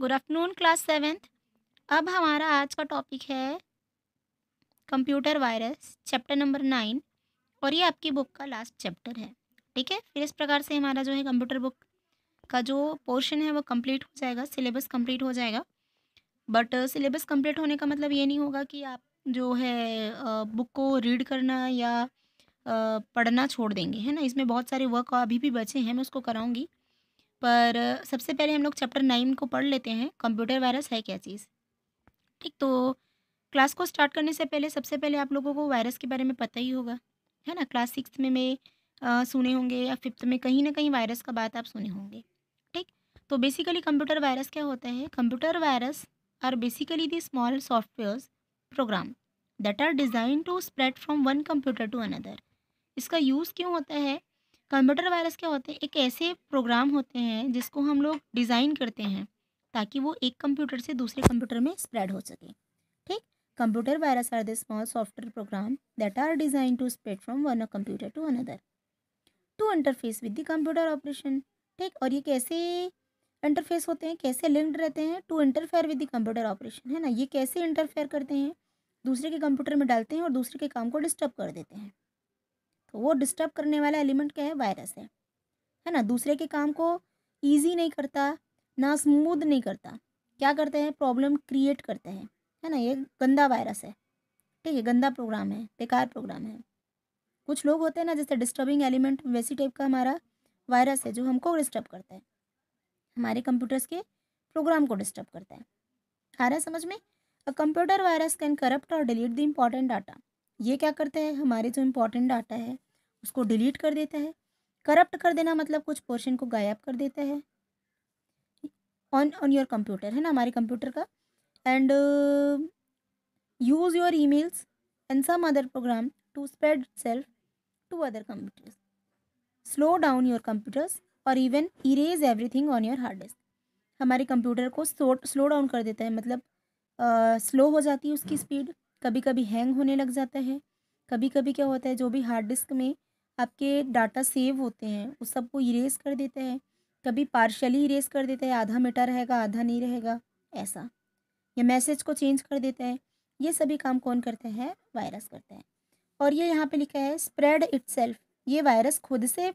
Good afternoon class seventh अब हमारा आज का टॉपिक है computer virus chapter number nine और ये आपकी बुक का लास्ट चैप्टर है ठीक है फिर इस प्रकार से हमारा जो है कंप्यूटर बुक का जो पोर्शन है वो कंप्लीट हो जाएगा सिलेबस कंप्लीट हो जाएगा बट सिलेबस कंप्लीट होने का मतलब ये नहीं होगा कि आप जो है बुक uh, को रीड करना या uh, पढ़ना छोड़ देंगे है ना इसमें बहुत सारे वर्क अभी भी बचे हैं मैं उसको कराऊंगी पर सबसे पहले हम लोग चैप्टर नाइन को पढ़ लेते हैं कंप्यूटर वायरस है क्या चीज़ ठीक तो क्लास को स्टार्ट करने से पहले सबसे पहले आप लोगों को वायरस के बारे में पता ही होगा है ना क्लास सिक्स में मैं सुने होंगे या फिफ्थ में कहीं ना कहीं वायरस का बात आप सुने होंगे ठीक तो बेसिकली कंप्यूटर वायरस क्या होता है computer virus are basically the small software program that are design to spread from one computer to another इसका यूज़ क्यों होता है कंप्यूटर वायरस क्या होते हैं एक ऐसे प्रोग्राम होते हैं जिसको हम लोग डिज़ाइन करते हैं ताकि वो एक कंप्यूटर से दूसरे कंप्यूटर में स्प्रेड हो सके ठीक computer virus are the small software program that are design to spread from one computer to another to interface with the computer operation ठीक और ये कैसे इंटरफेस होते हैं कैसे लिंक्ड रहते हैं to interfere with the computer operation है ना ये कैसे इंटरफेयर करते हैं दूसरे के कंप्यूटर में डालते हैं और दूसरे के काम को डिस्टर्ब कर देते हैं तो वो डिस्टर्ब करने वाला एलिमेंट क्या है वायरस है है ना दूसरे के काम को ईजी नहीं करता ना स्मूद नहीं करता क्या करते हैं प्रॉब्लम क्रिएट करते हैं है ना ये गंदा वायरस है ठीक है गंदा प्रोग्राम है बेकार प्रोग्राम है कुछ लोग होते हैं ना जैसे डिस्टर्बिंग एलिमेंट वैसी टाइप का हमारा वायरस है जो हमको डिस्टर्ब करता है हमारे कंप्यूटर्स के प्रोग्राम को डिस्टर्ब करता है आ रहा है समझ में a computer virus can corrupt और डिलीट द इम्पॉर्टेंट डाटा ये क्या करता है हमारे जो इम्पोर्टेंट डाटा है उसको डिलीट कर देता है करप्ट कर देना मतलब कुछ पोर्शन को गायब कर देता है ऑन ऑन योर कंप्यूटर है ना हमारे कंप्यूटर का and use your emails and some other program to spread self to other computers slow down your computers और even erase everything on your hard disk हमारे कंप्यूटर को slow down कर देता है मतलब स्लो uh, हो जाती है उसकी स्पीड कभी कभी हैंग होने लग जाता है कभी कभी क्या होता है जो भी हार्ड डिस्क में आपके डाटा सेव होते हैं उस सबको इरेज कर देता है कभी पार्शली इरेज कर देते हैं आधा मिटा रहेगा आधा नहीं रहेगा ऐसा या मैसेज को चेंज कर देता है ये सभी काम कौन करते हैं वायरस करते हैं और ये यहाँ पे लिखा है स्प्रेड इट ये वायरस खुद से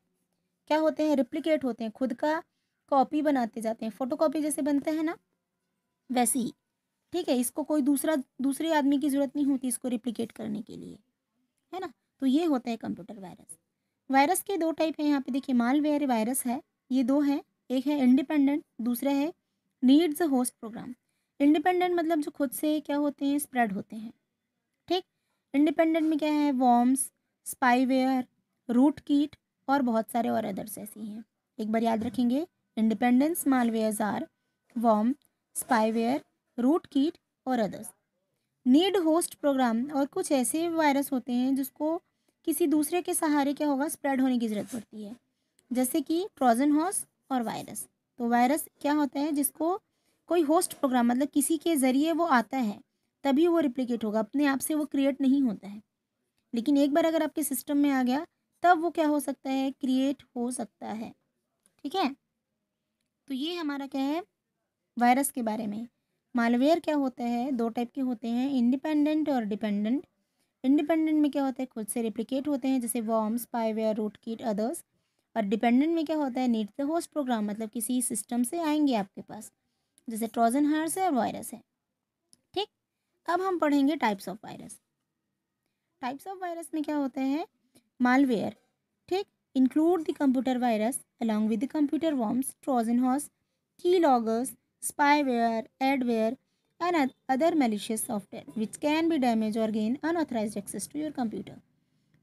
क्या होते हैं रिप्लिकेट होते हैं खुद का कॉपी बनाते जाते हैं फोटो कॉपी जैसे बनता है ना वैसे ही ठीक है इसको कोई दूसरा दूसरे आदमी की ज़रूरत नहीं होती इसको रिप्लिकेट करने के लिए है ना तो ये होता है कंप्यूटर वायरस वायरस के दो टाइप हैं यहाँ पे देखिए मालवेयर वायरस है ये दो है एक है इंडिपेंडेंट दूसरा है नीड्स होस्ट प्रोग्राम इंडिपेंडेंट मतलब जो खुद से क्या होते हैं स्प्रेड होते हैं ठीक इंडिपेंडेंट में क्या है वॉम्स स्पाईवेयर रूट कीट और बहुत सारे और अदर्स ऐसे हैं एक बार याद रखेंगे independence malwares are worm spyware rootkit और अदर्स नीड होस्ट प्रोग्राम और कुछ ऐसे वायरस होते हैं जिसको किसी दूसरे के सहारे क्या होगा स्प्रेड होने की ज़रूरत पड़ती है जैसे कि ट्रोजन हॉर्स और वायरस तो वायरस क्या होता है जिसको कोई होस्ट प्रोग्राम मतलब किसी के ज़रिए वो आता है तभी वो रिप्लिकेट होगा अपने आप से वो क्रिएट नहीं होता है लेकिन एक बार अगर आपके सिस्टम में आ गया तब वो क्या हो सकता है क्रिएट हो सकता है ठीक है तो ये हमारा क्या है वायरस के बारे में मालवेयर क्या होता है दो टाइप के होते हैं इंडिपेंडेंट और डिपेंडेंट इंडिपेंडेंट में क्या होता है खुद से रिप्लिकेट होते हैं जैसे worms spyware rootkit others और डिपेंडेंट में क्या होता है नीड द होस्ट प्रोग्राम मतलब किसी सिस्टम से आएंगे आपके पास जैसे ट्रोजन हार्स है और वायरस है ठीक अब हम पढ़ेंगे types of virus types of virus में क्या होता है मालवेयर ठीक include the computer virus along with the computer worms Trojan horse keyloggers spyware, adware and other malicious software which can be damage or gain unauthorized access to your computer.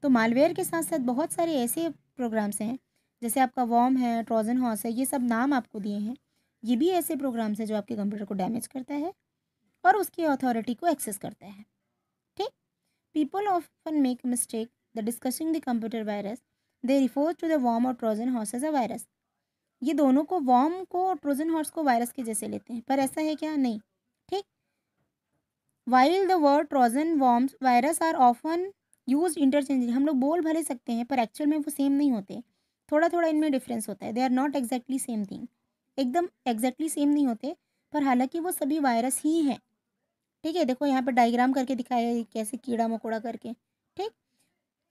तो malware के साथ साथ बहुत सारे ऐसे programmes हैं जैसे आपका वॉम है ट्रोजन हॉर्स है ये सब नाम आपको दिए हैं ये भी ऐसे प्रोग्राम्स हैं जो आपके कंप्यूटर को डैमेज करता है और उसकी अथॉरिटी को एक्सेस करता है ठीक people often make mistake the discussing the computer virus they refers to the worm और Trojan horse as a virus ये दोनों को वॉर्म को और ट्रोजन हॉर्स को वायरस के जैसे लेते हैं पर ऐसा है क्या नहीं ठीक while the word Trojan worm virus are often use interchange हम लोग बोल भले सकते हैं पर एक्चुअल में वो सेम नहीं होते थोड़ा थोड़ा इनमें डिफरेंस होता है they are not exactly same thing एकदम एग्जैक्टली सेम नहीं होते पर हालांकि वो सभी वायरस ही हैं ठीक है देखो यहाँ पर डायग्राम करके दिखाया है कैसे कीड़ा मकोड़ा करके ठीक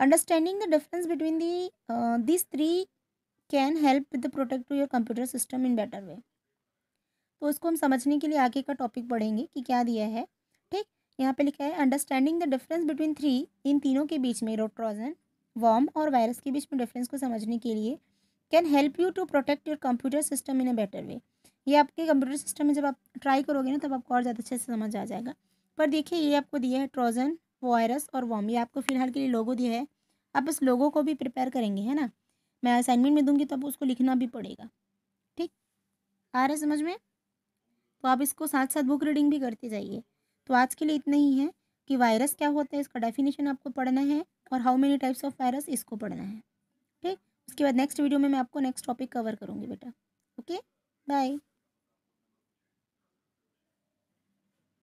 understanding the difference between the this three can help the protect to your computer system in better way तो इसको हम समझने के लिए आगे का टॉपिक पढ़ेंगे कि क्या दिया है ठीक यहाँ पे लिखा है understanding the difference between three इन तीनों के बीच में रोट्रोजन वॉम और वायरस के बीच में डिफरेंस को समझने के लिए can help you to protect your computer system in a better way ये आपके कंप्यूटर सिस्टम में जब आप ट्राई करोगे ना तब आपको और ज़्यादा अच्छे से समझ आ जाएगा पर देखिए ये आपको दिया है ट्रोजन वायरस और वॉम ये आपको फिलहाल के लिए लोगो दिया है आप इस लोगों को भी प्रिपेयर करेंगे है ना मैं असाइनमेंट में दूंगी तो उसको लिखना भी पड़ेगा ठीक आ रहा है समझ में तो आप इसको साथ साथ बुक रीडिंग भी करते जाइए तो आज के लिए इतना ही है कि वायरस क्या होता है इसका डेफिनेशन आपको पढ़ना है और how many types of virus इसको पढ़ना है ठीक उसके बाद नेक्स्ट वीडियो में मैं आपको नेक्स्ट टॉपिक कवर करूँगी बेटा ओके बाय